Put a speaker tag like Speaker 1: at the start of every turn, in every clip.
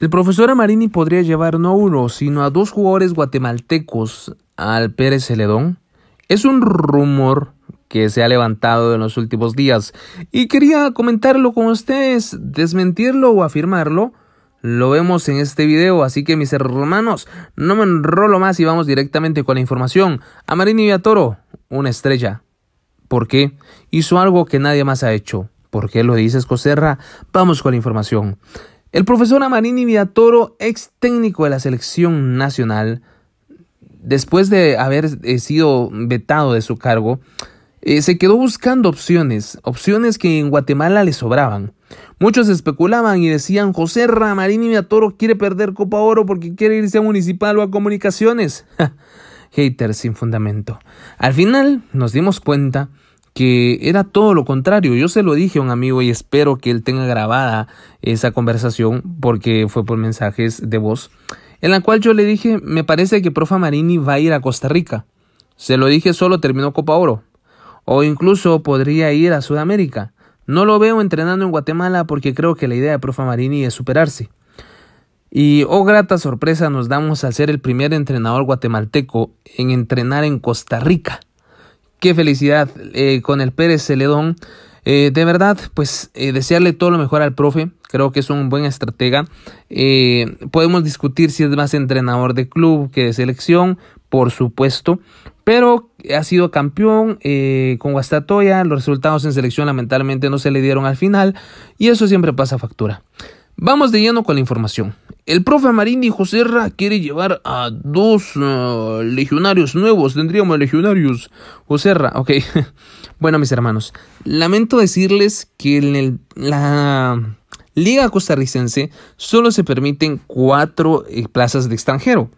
Speaker 1: El profesor Amarini podría llevar no a uno, sino a dos jugadores guatemaltecos al Pérez Celedón. Es un rumor que se ha levantado en los últimos días y quería comentarlo con ustedes, desmentirlo o afirmarlo. Lo vemos en este video, así que mis hermanos, no me enrolo más y vamos directamente con la información. Amarini Toro una estrella. ¿Por qué? Hizo algo que nadie más ha hecho. ¿Por qué lo dices, Coserra? Vamos con la información. El profesor Amarini Villatoro, ex técnico de la selección nacional, después de haber eh, sido vetado de su cargo, eh, se quedó buscando opciones, opciones que en Guatemala le sobraban. Muchos especulaban y decían, José Ramarini Viatoro quiere perder Copa Oro porque quiere irse a Municipal o a Comunicaciones. Haters sin fundamento. Al final nos dimos cuenta que era todo lo contrario. Yo se lo dije a un amigo y espero que él tenga grabada esa conversación porque fue por mensajes de voz, en la cual yo le dije, me parece que Profa Marini va a ir a Costa Rica. Se lo dije solo terminó Copa Oro. O incluso podría ir a Sudamérica. No lo veo entrenando en Guatemala porque creo que la idea de Profa Marini es superarse. Y oh grata sorpresa nos damos a ser el primer entrenador guatemalteco en entrenar en Costa Rica. Qué felicidad eh, con el Pérez Celedón. Eh, de verdad, pues eh, desearle todo lo mejor al profe. Creo que es un buen estratega. podemos discutir si es más entrenador de club que de selección, por supuesto. Pero ha sido campeón con Guastatoya. Los resultados en selección lamentablemente no se le dieron al final. Y eso siempre pasa factura. Vamos de lleno con la información. El profe Marín y José quiere llevar a dos eh, legionarios nuevos. Tendríamos legionarios. José Ra, ok. bueno, mis hermanos, lamento decirles que en la Liga Costarricense solo se permiten cuatro eh, plazas de extranjero.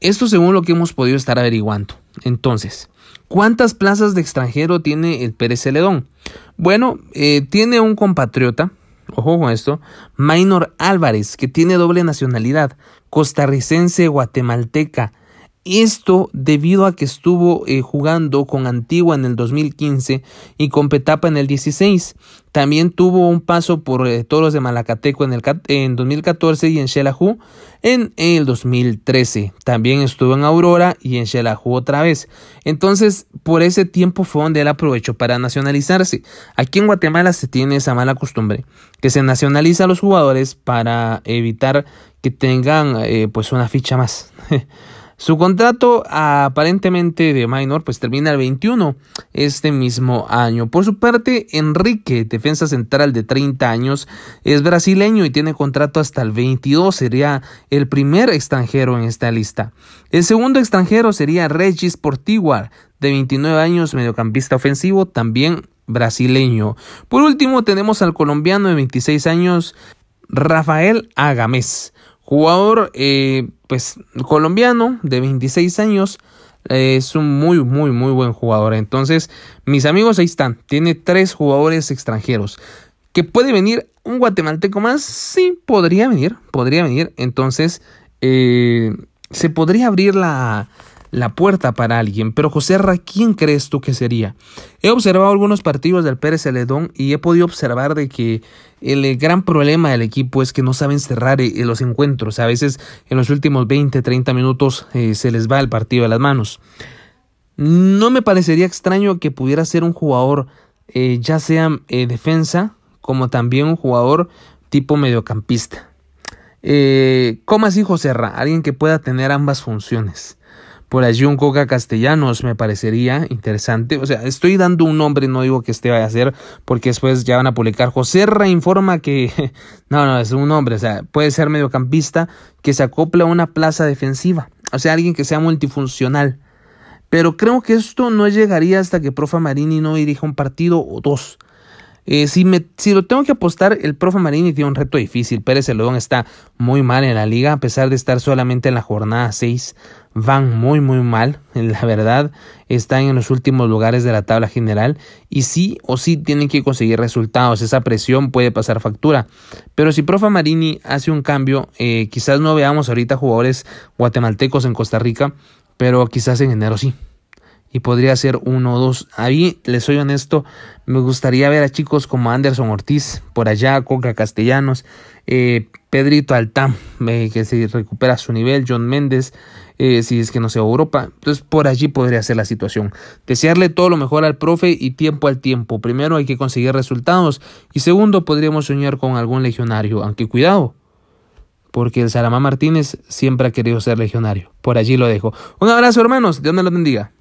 Speaker 1: Esto según lo que hemos podido estar averiguando. Entonces, ¿cuántas plazas de extranjero tiene el Pérez Celedón? Bueno, eh, tiene un compatriota ojo con esto, Maynor Álvarez, que tiene doble nacionalidad, costarricense guatemalteca, esto debido a que estuvo eh, jugando con Antigua en el 2015 y con Petapa en el 16. También tuvo un paso por eh, Toros de Malacateco en el 2014 y en Xelajú en el 2013. También estuvo en Aurora y en Xelajú otra vez. Entonces, por ese tiempo fue donde él aprovechó para nacionalizarse. Aquí en Guatemala se tiene esa mala costumbre, que se nacionaliza a los jugadores para evitar que tengan eh, pues una ficha más. Su contrato aparentemente de Minor pues termina el 21 este mismo año. Por su parte, Enrique, defensa central de 30 años, es brasileño y tiene contrato hasta el 22. Sería el primer extranjero en esta lista. El segundo extranjero sería Regis Portiguar, de 29 años, mediocampista ofensivo, también brasileño. Por último, tenemos al colombiano de 26 años, Rafael Agamés Jugador eh, pues, colombiano de 26 años. Eh, es un muy, muy, muy buen jugador. Entonces, mis amigos, ahí están. Tiene tres jugadores extranjeros. ¿Que puede venir un guatemalteco más? Sí, podría venir. Podría venir. Entonces, eh, se podría abrir la, la puerta para alguien. Pero José ¿quién crees tú que sería? He observado algunos partidos del Pérez Celedón y he podido observar de que el eh, gran problema del equipo es que no saben cerrar eh, los encuentros. A veces en los últimos 20, 30 minutos eh, se les va el partido de las manos. No me parecería extraño que pudiera ser un jugador ya sea defensa como también un jugador tipo mediocampista. ¿Cómo así José Alguien que pueda tener ambas funciones por allí un Coca Castellanos me parecería interesante. O sea, estoy dando un nombre, no digo que este vaya a ser, porque después ya van a publicar. José reinforma que. No, no, es un hombre, o sea, puede ser mediocampista que se acopla a una plaza defensiva. O sea, alguien que sea multifuncional. Pero creo que esto no llegaría hasta que Profa Marini no dirija un partido o dos. Eh, si, me, si lo tengo que apostar, el profe Marini tiene un reto difícil. Pérez Celedón está muy mal en la liga, a pesar de estar solamente en la jornada 6. Van muy, muy mal. La verdad, están en los últimos lugares de la tabla general. Y sí o sí tienen que conseguir resultados. Esa presión puede pasar factura. Pero si profe Marini hace un cambio, eh, quizás no veamos ahorita jugadores guatemaltecos en Costa Rica, pero quizás en enero sí y podría ser uno o dos. Ahí, les soy honesto, me gustaría ver a chicos como Anderson Ortiz, por allá, Coca Castellanos, eh, Pedrito Altam, eh, que si recupera su nivel, John Méndez, eh, si es que no sea Europa. Entonces, por allí podría ser la situación. Desearle todo lo mejor al profe y tiempo al tiempo. Primero hay que conseguir resultados y segundo podríamos soñar con algún legionario, aunque cuidado porque el Saramá Martínez siempre ha querido ser legionario. Por allí lo dejo. Un abrazo, hermanos. Dios me lo bendiga.